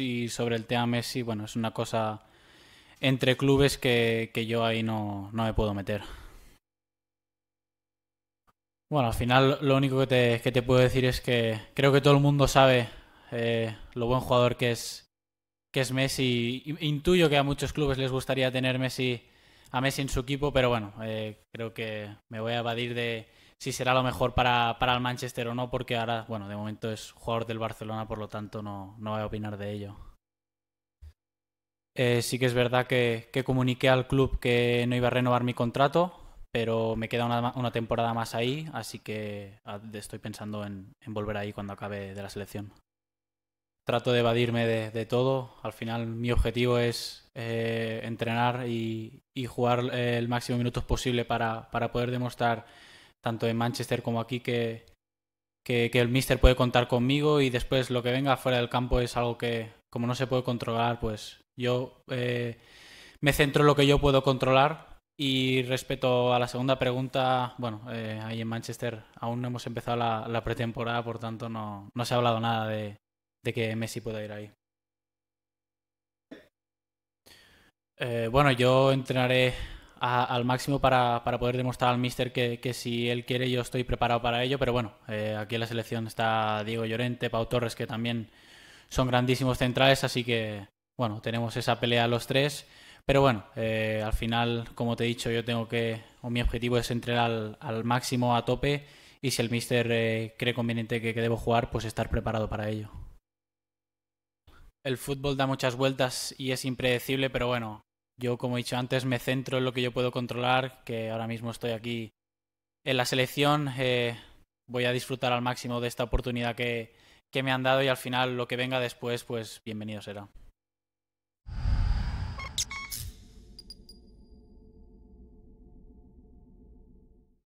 y sobre el tema Messi, bueno, es una cosa entre clubes que, que yo ahí no, no, me puedo meter. Bueno, al final lo único que te, que te puedo decir es que creo que todo el mundo sabe eh, lo buen jugador que es, que es Messi. Intuyo que a muchos clubes les gustaría tener Messi, a Messi en su equipo, pero bueno, eh, creo que me voy a evadir de, si será lo mejor para, el Manchester o no, porque ahora, bueno, de momento es jugador del Barcelona, por lo tanto no, voy a opinar de ello. Eh, sí que es verdad que, que, comuniqué al club que no iba a renovar mi contrato, pero me queda una, una temporada más ahí, así que ah, estoy pensando en, volver ahí cuando acabe de la selección. Trato de evadirme de, todo, al final mi objetivo es eh, entrenar y, jugar eh, el máximo de minutos posible para, para poder demostrar tanto en Manchester como aquí, que, el mister puede contar conmigo y después lo que venga fuera del campo es algo que, como no se puede controlar, pues yo eh, me centro en lo que yo puedo controlar. Y respecto a la segunda pregunta, bueno, eh, ahí en Manchester aún no hemos empezado la, pretemporada, por tanto no, se ha hablado nada de, que Messi pueda ir ahí. Eh, bueno, yo entrenaré al máximo para, poder demostrar al míster que, si él quiere yo estoy preparado para ello. Pero bueno, eh, aquí en la selección está Diego Llorente, Pau Torres, que también son grandísimos centrales, así que bueno, tenemos esa pelea los tres. Pero bueno, eh, al final, como te he dicho, yo tengo que, o mi objetivo es entrar al, máximo a tope y si el míster eh, cree conveniente que, debo jugar, pues estar preparado para ello. El fútbol da muchas vueltas y es impredecible, pero bueno, yo, como he dicho antes, me centro en lo que yo puedo controlar, que ahora mismo estoy aquí en la selección. Eh, voy a disfrutar al máximo de esta oportunidad que, que me han dado y al final lo que venga después, pues bienvenido será.